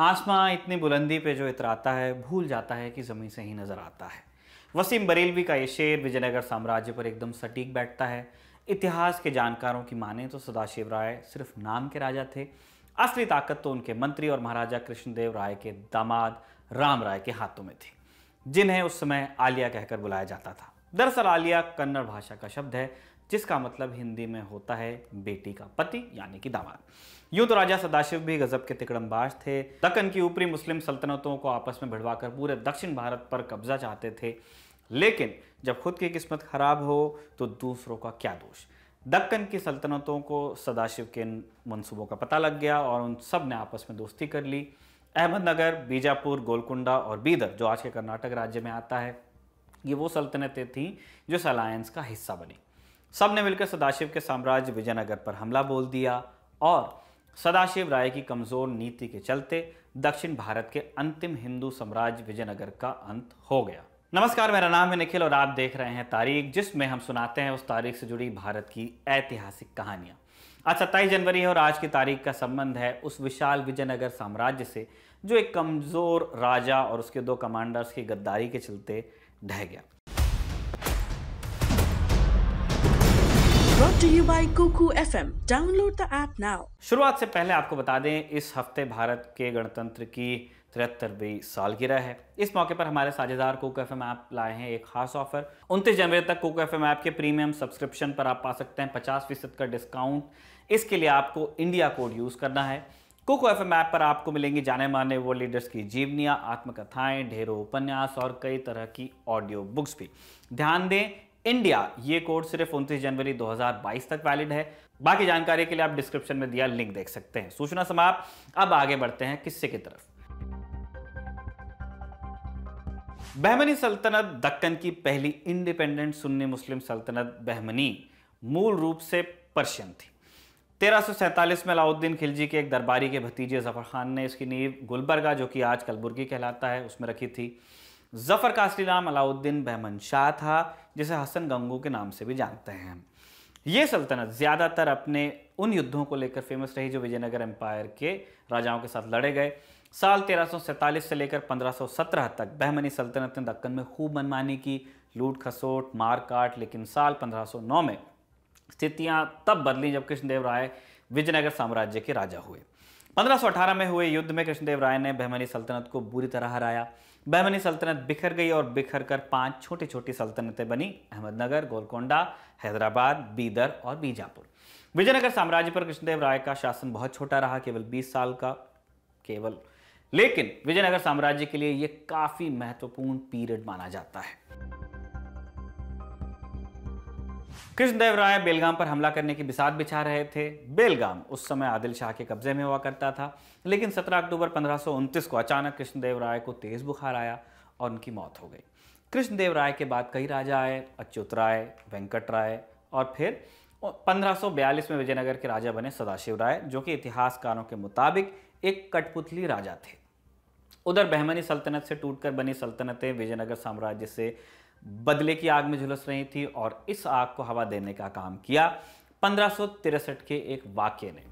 आसमां इतनी बुलंदी पे जो इतराता है भूल जाता है कि ज़मीन से ही नज़र आता है वसीम बरेलवी का ये शेर विजयनगर साम्राज्य पर एकदम सटीक बैठता है इतिहास के जानकारों की माने तो सदाशिव राय सिर्फ नाम के राजा थे असली ताकत तो उनके मंत्री और महाराजा कृष्णदेव राय के दामाद राम राय के हाथों में थी जिन्हें उस समय आलिया कहकर बुलाया जाता था दरअसल आलिया कन्नड़ भाषा का शब्द है जिसका मतलब हिंदी में होता है बेटी का पति यानी कि दामाद यूं तो राजा सदाशिव भी गजब के तिकड़मबाज थे दक्कन की ऊपरी मुस्लिम सल्तनतों को आपस में भिड़वाकर पूरे दक्षिण भारत पर कब्जा चाहते थे लेकिन जब खुद की किस्मत खराब हो तो दूसरों का क्या दोष दक्कन की सल्तनतों को सदाशिव के मंसूबों का पता लग गया और उन सब ने आपस में दोस्ती कर ली अहमदनगर बीजापुर गोलकुंडा और बीदर जो आज के कर्नाटक राज्य में आता है ये वो सल्तनतें थीं जो इस अलायंस का हिस्सा बनी सब ने मिलकर सदाशिव के साम्राज्य विजयनगर पर हमला बोल दिया और सदाशिव राय की कमजोर नीति के चलते दक्षिण भारत के अंतिम हिंदू साम्राज्य विजयनगर का अंत हो गया नमस्कार मेरा नाम है निखिल और आप देख रहे हैं तारीख जिसमें हम सुनाते हैं उस तारीख से जुड़ी भारत की ऐतिहासिक कहानियां आज सत्ताईस जनवरी है और आज की तारीख का संबंध है उस विशाल विजयनगर साम्राज्य से जो एक कमज़ोर राजा और उसके दो कमांडर्स की गद्दारी के चलते ढह गया to you by Kuku FM. Download the app now. शुरुआत से पहले आपको बता दें इस हफ्ते भारत के गणतंत्र की तिहत्तरवीं सालगिरह है इस मौके पर हमारे साझेदार कोको एफ एम ऐप लाए हैं एक खास ऑफर उनतीस जनवरी तक कोको एफ एम ऐप के प्रीमियम सब्सक्रिप्शन पर आप पा सकते हैं पचास फीसद का डिस्काउंट इसके लिए आपको इंडिया कोड यूज़ करना है कोको एफ एम ऐप पर आपको मिलेंगी जाने माने वो लीडर्स की जीवनियाँ आत्मकथाएं ढेरों उपन्यास और कई तरह की ऑडियो बुक्स भी ध्यान दें इंडिया ये कोड सिर्फ उनतीस जनवरी 2022 तक वैलिड है बाकी जानकारी के लिए आप डिस्क्रिप्शन में दिया लिंक देख सकते हैं सूचना समाप्त अब आगे बढ़ते हैं किस्से की तरफ बहमनी सल्तनत दक्कन की पहली इंडिपेंडेंट सुन्नी मुस्लिम सल्तनत बहमनी मूल रूप से पर्शियन थी तेरह में अलाउद्दीन खिलजी के एक दरबारी के भतीजे जफर खान ने इसकी नींव गुलबर्गा जो कि आज कलबुर्गी कहलाता है उसमें रखी थी जफ़र का असली नाम अलाउद्दीन बहमन शाह था जिसे हसन गंगू के नाम से भी जानते हैं ये सल्तनत ज़्यादातर अपने उन युद्धों को लेकर फेमस रही जो विजयनगर एम्पायर के राजाओं के साथ लड़े गए साल तेरह से लेकर पंद्रह तक बहमनी सल्तनत ने दक्कन में खूब मनमानी की लूट खसोट मार काट लेकिन साल 1509 में स्थितियां तब बदली जब कृष्णदेव राय विजयनगर साम्राज्य के राजा हुए 1518 में हुए युद्ध में कृष्णदेव राय ने बहमनी सल्तनत को बुरी तरह हराया बहमनी सल्तनत बिखर गई और बिखर कर पांच छोटी छोटी सल्तनतें बनी अहमदनगर गोलकोंडा हैदराबाद बीदर और बीजापुर विजयनगर साम्राज्य पर कृष्णदेव राय का शासन बहुत छोटा रहा केवल 20 साल का केवल लेकिन विजयनगर साम्राज्य के लिए यह काफी महत्वपूर्ण पीरियड माना जाता है कृष्णदेव राय बेलगाम पर हमला करने की बिसात बिछा रहे थे बेलगाम उस समय आदिल शाह के कब्जे में हुआ करता था लेकिन 17 अक्टूबर पंद्रह को अचानक कृष्णदेव राय को तेज बुखार आया और उनकी मौत हो गई कृष्णदेव राय के बाद कई राजा आए अच्युत राय वेंकट राय और फिर 1542 में विजयनगर के राजा बने सदाशिव राय जो कि इतिहासकारों के मुताबिक एक कठपुतली राजा थे उधर बहमनी सल्तनत से टूटकर बनी सल्तनतें विजयनगर साम्राज्य से बदले की आग में झुलस रही थी और इस आग को हवा देने का काम किया पंद्रह के एक वाक्य ने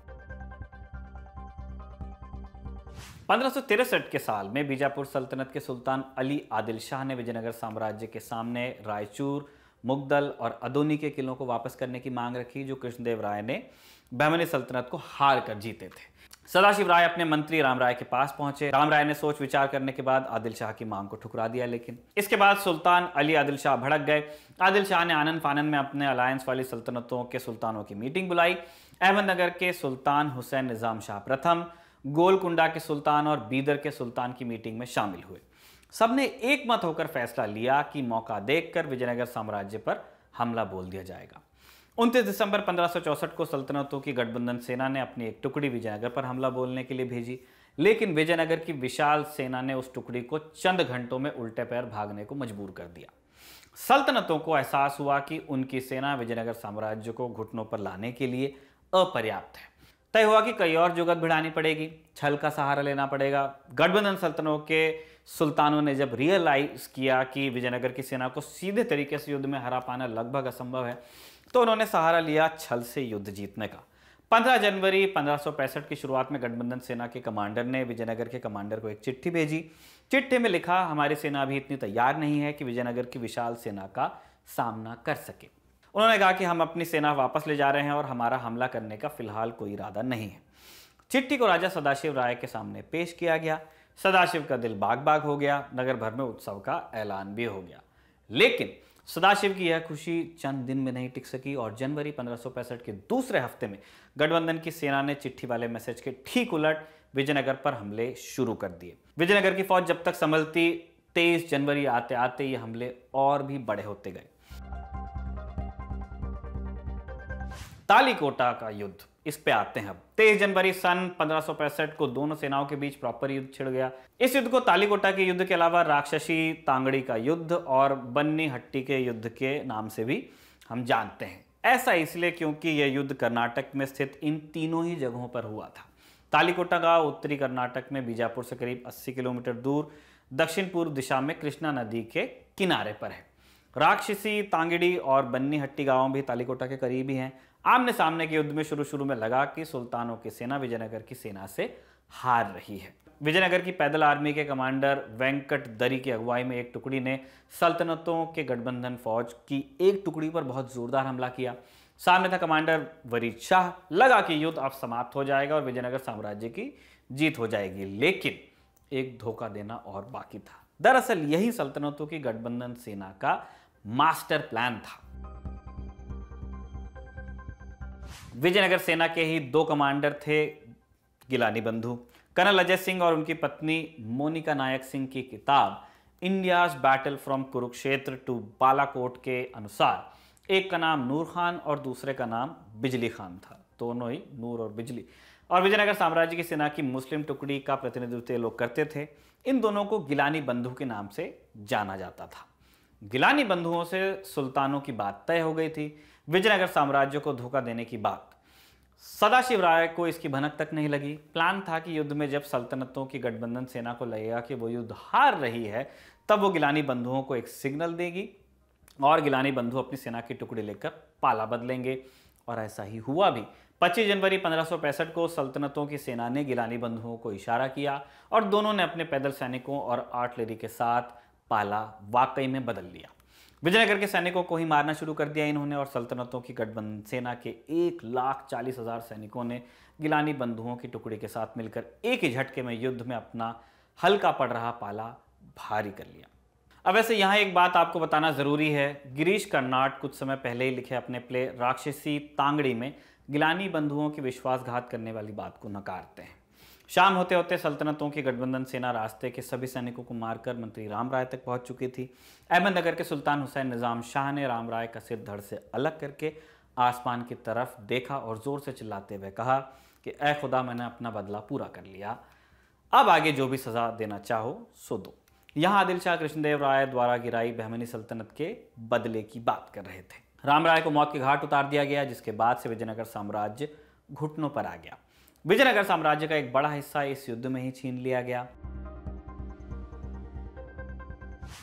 पंद्रह के साल में बीजापुर सल्तनत के सुल्तान अली आदिल शाह ने विजयनगर साम्राज्य के सामने रायचूर मुगदल और अदोनी के किलों को वापस करने की मांग रखी जो कृष्णदेव राय ने बहमनी सल्तनत को हार कर जीते थे सदाशिव राय अपने मंत्री राम राय के पास पहुंचे राम राय ने सोच विचार करने के बाद आदिल शाह की मांग को ठुकरा दिया लेकिन इसके बाद सुल्तान अली आदिल शाह भड़क गए आदिल शाह ने आनंद फानंद में अपने अलायंस वाली सल्तनतों के सुल्तानों की मीटिंग बुलाई अहमदनगर के सुल्तान हुसैन निज़ाम शाह प्रथम गोलकुंडा के सुल्तान और बीदर के सुल्तान की मीटिंग में शामिल हुए सबने एक मत होकर फैसला लिया कि मौका देखकर विजयनगर साम्राज्य पर हमला बोल दिया जाएगा उनतीस दिसंबर पंद्रह को सल्तनतों की गठबंधन सेना ने अपनी एक टुकड़ी विजयनगर पर हमला बोलने के लिए भेजी लेकिन विजयनगर की विशाल सेना ने उस टुकड़ी को चंद घंटों में उल्टे पैर भागने को मजबूर कर दिया सल्तनतों को एहसास हुआ कि उनकी सेना विजयनगर साम्राज्य को घुटनों पर लाने के लिए अपर्याप्त है तय हुआ कि कई और जुगत भिड़ानी पड़ेगी छल का सहारा लेना पड़ेगा गठबंधन सल्तनों के सुल्तानों ने जब रियलाइज किया कि विजयनगर की सेना को सीधे तरीके से युद्ध में हरा पाना लगभग असंभव है तो उन्होंने सहारा लिया छल से युद्ध जीतने का 15 जनवरी 1565 की शुरुआत में गठबंधन सेना के कमांडर ने विजयनगर के कमांडर को एक चिट्ठी भेजी चिट्ठी में लिखा हमारी सेना अभी इतनी तैयार नहीं है कि विजयनगर की विशाल सेना का सामना कर सके उन्होंने कहा कि हम अपनी सेना वापस ले जा रहे हैं और हमारा हमला करने का फिलहाल कोई इरादा नहीं है चिट्ठी को राजा सदाशिव राय के सामने पेश किया गया सदाशिव का दिल बाग बाग हो गया नगर भर में उत्सव का ऐलान भी हो गया लेकिन सदाशिव की यह खुशी चंद दिन में नहीं टिक सकी और जनवरी पंद्रह के दूसरे हफ्ते में गठबंधन की सेना ने चिट्ठी वाले मैसेज के ठीक उलट विजयनगर पर हमले शुरू कर दिए विजयनगर की फौज जब तक संभलती 23 जनवरी आते आते ये हमले और भी बड़े होते गए तालीकोटा का युद्ध इस पे आते हैं अब तेईस जनवरी सन पंद्रह को दोनों सेनाओं के बीच प्रॉपर युद्ध छिड़ गया इस युद्ध को तालीकोटा के युद्ध के अलावा राक्षसी तांगड़ी का युद्ध और बन्नी हट्टी के युद्ध के नाम से भी हम जानते हैं ऐसा इसलिए क्योंकि यह युद्ध कर्नाटक में स्थित इन तीनों ही जगहों पर हुआ था तालीकोटा गांव उत्तरी कर्नाटक में बीजापुर से करीब 80 किलोमीटर दूर दक्षिण पूर्व दिशा में कृष्णा नदी के किनारे पर है राक्षसी तांगड़ी और बन्नी हट्टी गांव भी तालीकोटा के करीब ही हैं आमने सामने के युद्ध में शुरू शुरू में लगा कि सुल्तानों की सेना विजयनगर की सेना से हार रही है विजयनगर की पैदल आर्मी के कमांडर वेंकट दरी की अगुवाई में एक टुकड़ी ने सल्तनतों के गठबंधन फौज की एक टुकड़ी पर बहुत जोरदार हमला किया सामने था कमांडर वरीद शाह लगा कि युद्ध अब समाप्त हो जाएगा और विजयनगर साम्राज्य की जीत हो जाएगी लेकिन एक धोखा देना और बाकी था दरअसल यही सल्तनतों की गठबंधन सेना का मास्टर प्लान था विजयनगर सेना के ही दो कमांडर थे गिलानी बंधु कर्नल अजय सिंह और उनकी पत्नी मोनिका नायक सिंह की किताब India's battle from Kurukshetra to Balakot के अनुसार एक का नाम नूर खान और दूसरे का नाम बिजली खान था दोनों ही नूर और बिजली और विजयनगर साम्राज्य की सेना की मुस्लिम टुकड़ी का प्रतिनिधित्व लोग करते थे इन दोनों को गिलानी बंधु के नाम से जाना जाता था गिलानी बंधुओं से सुल्तानों की बात तय हो गई थी विजयनगर साम्राज्य को धोखा देने की बात सदाशिव राय को इसकी भनक तक नहीं लगी प्लान था कि युद्ध में जब सल्तनतों की गठबंधन सेना को लगेगा कि वो युद्ध हार रही है तब वो गिलानी बंधुओं को एक सिग्नल देगी और गिलानी बंधु अपनी सेना की टुकड़ी लेकर पाला बदलेंगे और ऐसा ही हुआ भी 25 जनवरी पंद्रह को सल्तनतों की सेना ने गिलानी बंधुओं को इशारा किया और दोनों ने अपने पैदल सैनिकों और आर्टलरी के साथ पाला वाकई में बदल लिया विजयनगर के सैनिकों को ही मारना शुरू कर दिया इन्होंने और सल्तनतों की गठबंधन सेना के एक लाख चालीस हजार सैनिकों ने गिलानी बंधुओं की टुकड़ी के साथ मिलकर एक ही झटके में युद्ध में अपना हल्का पड़ रहा पाला भारी कर लिया अब वैसे यहाँ एक बात आपको बताना ज़रूरी है गिरीश कर्नाट कुछ समय पहले ही लिखे अपने प्ले राक्षसी तांगड़ी में गिलानी बंधुओं की विश्वासघात करने वाली बात को नकारते हैं शाम होते होते सल्तनतों की गठबंधन सेना रास्ते के सभी सैनिकों को मारकर मंत्री राम राय तक पहुंच चुकी थी अहमदनगर के सुल्तान हुसैन निज़ाम शाह ने राम राय का सिर धड़ से अलग करके आसमान की तरफ देखा और ज़ोर से चिल्लाते हुए कहा कि ए खुदा मैंने अपना बदला पूरा कर लिया अब आगे जो भी सज़ा देना चाहो सो दो यहाँ आदिल शाह कृष्णदेव राय द्वारा गिराई बहमनी सल्तनत के बदले की बात कर रहे थे राम राय को मौत के घाट उतार दिया गया जिसके बाद से विजयनगर साम्राज्य घुटनों पर आ गया विजयनगर साम्राज्य का एक बड़ा हिस्सा इस युद्ध में ही छीन लिया गया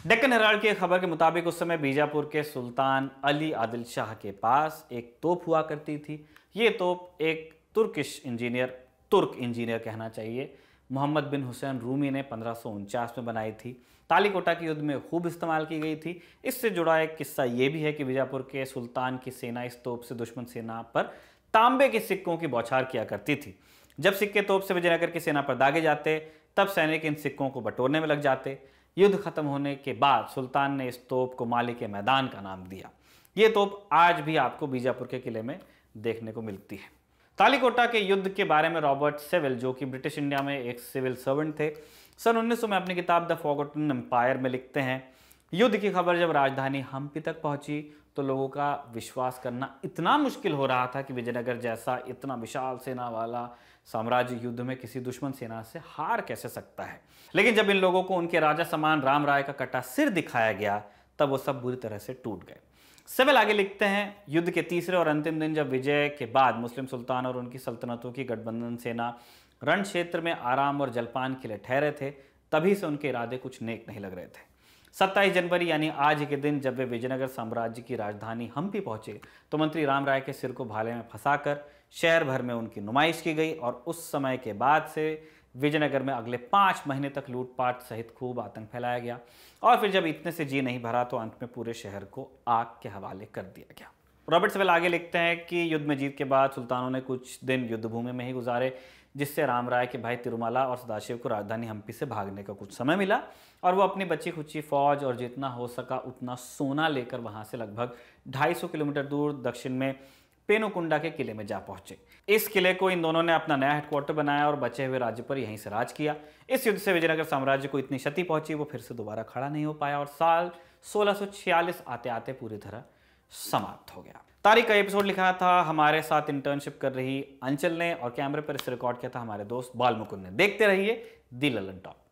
डेक्कन हेराल्ड की खबर के मुताबिक उस समय बीजापुर के सुल्तान अली आदिल शाह के पास एक तोप हुआ करती थी ये तोप एक तुर्किश इंजीनियर तुर्क इंजीनियर कहना चाहिए मोहम्मद बिन हुसैन रूमी ने पंद्रह में बनाई थी तालीकोटा के युद्ध में खूब इस्तेमाल की गई थी इससे जुड़ा एक किस्सा ये भी है कि बीजापुर के सुल्तान की सेना इस तोप से दुश्मन सेना पर तांबे के सिक्कों की बौछार किया करती थी जब सिक्के तोप से विजयनगर की सेना पर दागे जाते तब सैनिक इन सिक्कों को बटोरने में लग जाते युद्ध खत्म होने के बाद सुल्तान ने इस तोप को माली के मैदान का नाम दिया ये तोप आज भी आपको बीजापुर के किले में देखने को मिलती है तालीकोटा के युद्ध के बारे में रॉबर्ट सेविल जो कि ब्रिटिश इंडिया में एक सिविल सर्वेंट थे सन 1900 में अपनी किताब द फॉगटन एम्पायर में लिखते हैं युद्ध की खबर जब राजधानी हम्पी तक पहुंची तो लोगों का विश्वास करना इतना मुश्किल हो रहा था कि विजयनगर जैसा इतना विशाल सेना वाला साम्राज्य युद्ध में किसी दुश्मन सेना से हार कैसे सकता है लेकिन जब इन लोगों को उनके राजा समान राम राय का कटा सिर दिखाया गया तब वो सब बुरी तरह से टूट गए सिविल आगे लिखते हैं युद्ध के तीसरे और अंतिम दिन जब विजय के बाद मुस्लिम सुल्तान और उनकी सल्तनतों की गठबंधन सेना रण क्षेत्र में आराम और जलपान के लिए ठहरे थे तभी से उनके इरादे कुछ नेक नहीं लग रहे थे सत्ताईस जनवरी यानी आज के दिन जब वे विजयनगर साम्राज्य की राजधानी हम्पी पहुंचे तो मंत्री राम राय के सिर को भाले में फंसाकर शहर भर में उनकी नुमाइश की गई और उस समय के बाद से विजयनगर में अगले पाँच महीने तक लूटपाट सहित खूब आतंक फैलाया गया और फिर जब इतने से जी नहीं भरा तो अंत में पूरे शहर को आग के हवाले कर दिया गया रॉबर्ट सवेल आगे लिखते हैं कि युद्ध में जीत के बाद सुल्तानों ने कुछ दिन युद्ध भूमि में ही गुजारे जिससे राम राय के भाई तिरुमाला और सदाशिव को राजधानी हम्पी से भागने का कुछ समय मिला और वो अपनी बची खुची फौज और जितना हो सका उतना सोना लेकर वहाँ से लगभग 250 किलोमीटर दूर दक्षिण में पेनुकुंडा के किले में जा पहुंचे इस किले को इन दोनों ने अपना नया हेडक्वार्टर बनाया और बचे हुए राज्य पर यहीं से राज किया इस युद्ध से विजयनगर साम्राज्य को इतनी क्षति पहुंची वो फिर से दोबारा खड़ा नहीं हो पाया और साल 1646 आते आते पूरी तरह समाप्त हो गया तारीख का एपिसोड लिखा था हमारे साथ इंटर्नशिप कर रही अंचल ने और कैमरे पर इसे रिकॉर्ड किया था हमारे दोस्त बाल मुकुंद ने देखते रहिए दी ललन टॉप